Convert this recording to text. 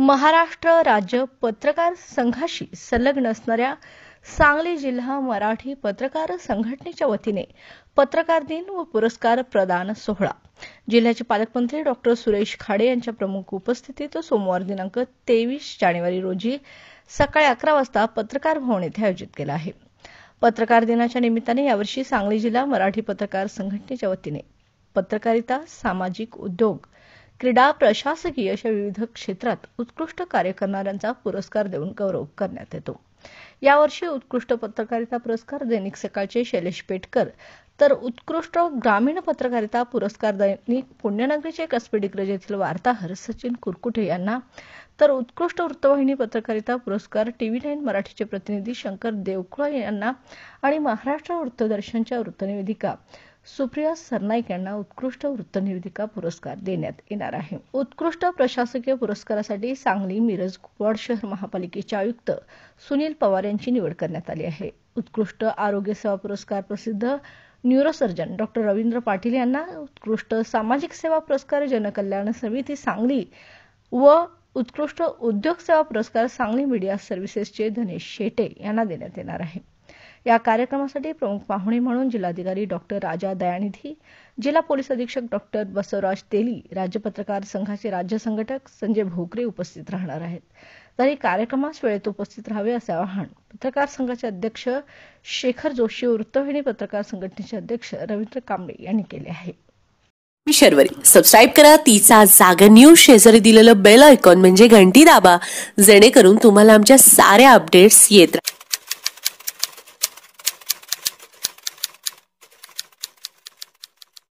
महाराष्ट्र राज्य पत्रकार संघाशी संलग्न असणाऱ्या सांगली जिल्हा मराठी पत्रकार संघटनेच्या वतीने पत्रकार दिन व पुरस्कार प्रदान सोहळा जिल्ह्याचे पालकमंत्री डॉ सुरेश खाडे यांच्या प्रमुख उपस्थितीत सोमवार दिनांक तेवीस जानेवारी रोजी सकाळी अकरा वाजता पत्रकार भवन येथे आयोजित केला आहे पत्रकार दिनाच्या निमित्ताने यावर्षी सांगली जिल्हा मराठी पत्रकार संघटनेच्या वतीने पत्रकारिता सामाजिक उद्योग क्रीडा प्रशासकीय अशा विविध क्षेत्रात उत्कृष्ट कार्य करणाऱ्यांचा पुरस्कार देऊन गौरव करण्यात येतो यावर्षी उत्कृष्ट पत्रकारिता पुरस्कार दैनिक सकाळचे शैलेश पेटकर तर उत्कृष्ट ग्रामीण पत्रकारिता पुरस्कार दैनिक पुण्यनगरीचे कस्बे येथील वार्ताहर सचिन कुरकुटे यांना तर उत्कृष्ट वृत्तवाहिनी पत्रकारिता पुरस्कार टीव्ही नाईन मराठीचे प्रतिनिधी शंकर देवकुळा यांना आणि महाराष्ट्र वृत्तदर्शनच्या वृत्तनिवेदिका सुप्रिया सरनाईक यांना उत्कृष्ट वृत्तनिवेदिका पुरस्कार देण्यात येणार आहे उत्कृष्ट प्रशासकीय पुरस्कारासाठी सांगली मिरज कुपवाड शहर महापालिकेचे आयुक्त सुनील पवार यांची निवड करण्यात आली आहे उत्कृष्ट आरोग्य सेवा पुरस्कार प्रसिद्ध न्यूरोसर्जन डॉ रवींद्र पाटील यांना उत्कृष्ट सामाजिक सेवा पुरस्कार जनकल्याण समिती सांगली व उत्कृष्ट उद्योग सेवा पुरस्कार सांगली मीडिया सर्व्हिसेसचे धनेश शेटे यांना देण्यात येणार आहे या कार्यक्रमासाठी प्रमुख पाहुणे म्हणून जिल्हाधिकारी डॉ राजा दयानिधी जिल्हा पोलीस अधीक्षक डॉक्टर बसवराज तेली राज्य पत्रकार संघाचे राज्य संघटक संजय भोकरे उपस्थित राहणार आहेत तरी कार्यक्रमास वेळेत उपस्थित राहावे असे आवाहन पत्रकार संघाचे अध्यक्ष शेखर जोशी वृत्तवाहिनी पत्रकार संघटनेचे अध्यक्ष रवींद्र कांबळे यांनी केले आहे मी सबस्क्राईब करा तिचा जागर न्यूज शेजारी दिलेलं बेल आयकॉन म्हणजे घंटी दाबा जेणेकरून तुम्हाला आमच्या साऱ्या अपडेट्स येत